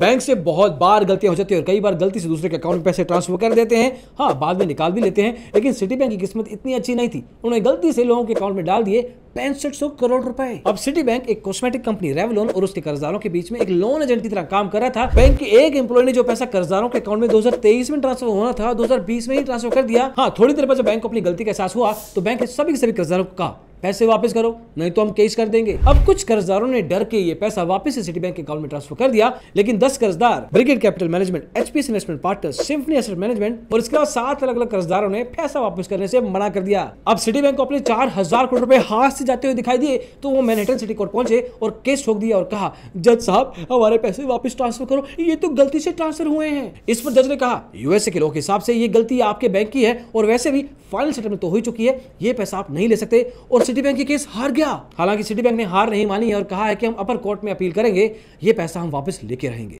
bank से बहुत बार गलतियां हो जाती है और कई बार गलती से दूसरे के अकाउंट में पैसे ट्रांसफर कर देते हैं हाँ बाद में निकाल भी लेते हैं लेकिन सिटी बैंक की किस्मत इतनी अच्छी नहीं थी उन्होंने गलती से लोगों के अकाउंट में डाल दिए पैंसठ सौ करोड़ रुपए अब सिटी बैंक एक कॉस्मेटिक कंपनी रेवलोन और उसके कर्जदारों के बीच में एक लोन एजेंट की तरह काम कर रहा था बैंक के एक एम्प्लॉय ने जो पैसा कर्जदारों के अकाउंट में 2023 में ट्रांसफर होना था 2020 में ही ट्रांसफर कर दिया हाँ थोड़ी देर बाद जब बैंक को अपनी गलती का एहसास हुआ तो बैंक ने सभी के सभी कर्जदारों को कहा पैसे वापस करो नहीं तो हम केस कर देंगे अब कुछ कर्जदारों ने डर के ये पैसा वापस से सिटी बैंक के अकाउंट में ट्रांसफर कर दिया लेकिन दस कर्जदार Brigade Capital Management HPS Investment Partner Symphony Asset Management और इसके अलावा सात अलग अलग कर्जदारों ने पैसा वापस करने से मना कर दिया अब सिटी बैंक को अपने चार हजार करोड़ रुपए हाथ से जाते हुए दिखाई दिए तो वो मैनहटन सिटी कोर्ट पहुंचे और केस ठोक दिया और कहा जज साहब हमारे पैसे वापस ट्रांसफर करो ये तो गलती से ट्रांसफर हुए हैं इस पर जज ने कहा यूएसए के लोग हिसाब से ये गलती आपके बैंक की है और वैसे भी फाइनल सेटलमेंट तो हो चुकी है ये पैसा आप नहीं ले सकते और सिटी बैंक की केस हार गया हालांकि सिटी बैंक ने हार नहीं मानी और कहा है कि हम अपर कोर्ट में अपील करेंगे ये पैसा हम वापस लेके रहेंगे